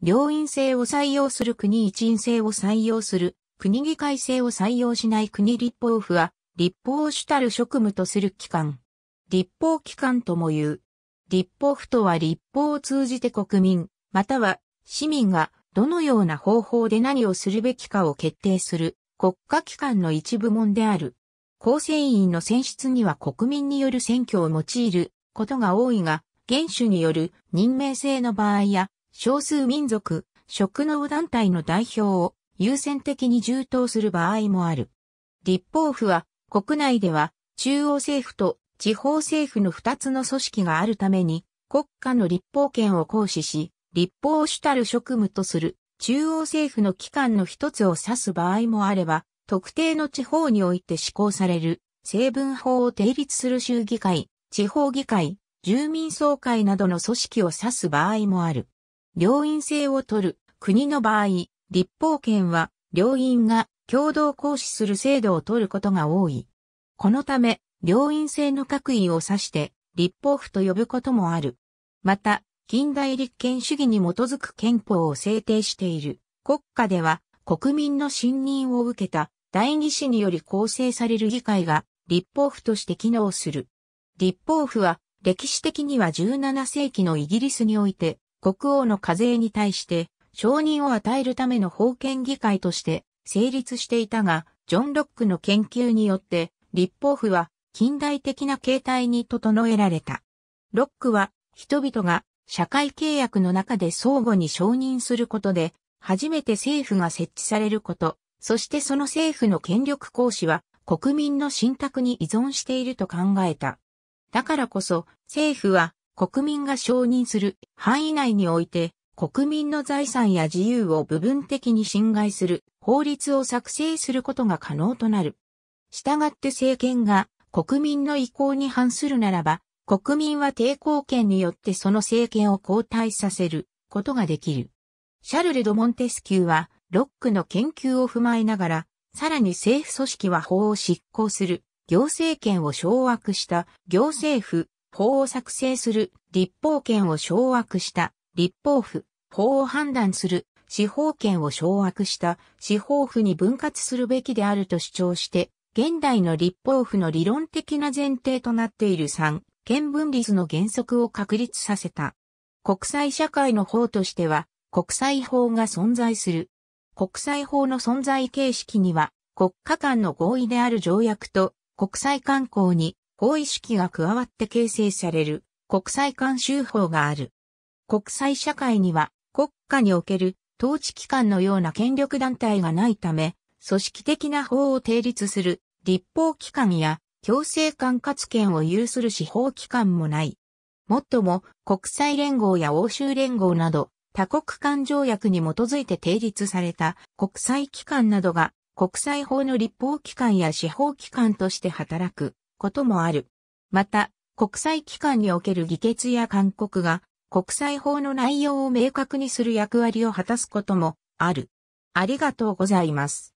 両院制を採用する国一院制を採用する、国議会制を採用しない国立法府は、立法を主たる職務とする機関。立法機関とも言う。立法府とは立法を通じて国民、または市民がどのような方法で何をするべきかを決定する国家機関の一部門である。構成員の選出には国民による選挙を用いることが多いが、元首による任命制の場合や少数民族、職能団体の代表を優先的に充当する場合もある。立法府は国内では中央政府と地方政府の二つの組織があるために国家の立法権を行使し、立法主たる職務とする中央政府の機関の一つを指す場合もあれば、特定の地方において施行される成分法を定立する州議会、地方議会、住民総会などの組織を指す場合もある。両院制を取る国の場合、立法権は両院が共同行使する制度を取ることが多い。このため、両院制の各位を指して立法府と呼ぶこともある。また、近代立憲主義に基づく憲法を制定している国家では国民の信任を受けた大議士により構成される議会が立法府として機能する。立法府は歴史的には17世紀のイギリスにおいて国王の課税に対して承認を与えるための封建議会として成立していたが、ジョン・ロックの研究によって立法府は近代的な形態に整えられた。ロックは人々が社会契約の中で相互に承認することで、初めて政府が設置されること、そしてその政府の権力行使は国民の信託に依存していると考えた。だからこそ政府は国民が承認する範囲内において、国民の財産や自由を部分的に侵害する法律を作成することが可能となる。したがって政権が国民の意向に反するならば、国民は抵抗権によってその政権を交代させることができる。シャルル・ド・モンテスキューは、ロックの研究を踏まえながら、さらに政府組織は法を執行する、行政権を掌握した行政府法を作成する、立法権を掌握した、立法府、法を判断する、司法権を掌握した、司法府に分割するべきであると主張して、現代の立法府の理論的な前提となっている3、権分立の原則を確立させた。国際社会の法としては、国際法が存在する。国際法の存在形式には、国家間の合意である条約と、国際慣行に法意識が加わって形成される国際慣習法がある。国際社会には国家における統治機関のような権力団体がないため、組織的な法を定立する立法機関や強制管轄権を有する司法機関もない。もっとも国際連合や欧州連合など多国間条約に基づいて定立された国際機関などが国際法の立法機関や司法機関として働くこともある。また、国際機関における議決や勧告が国際法の内容を明確にする役割を果たすこともある。ありがとうございます。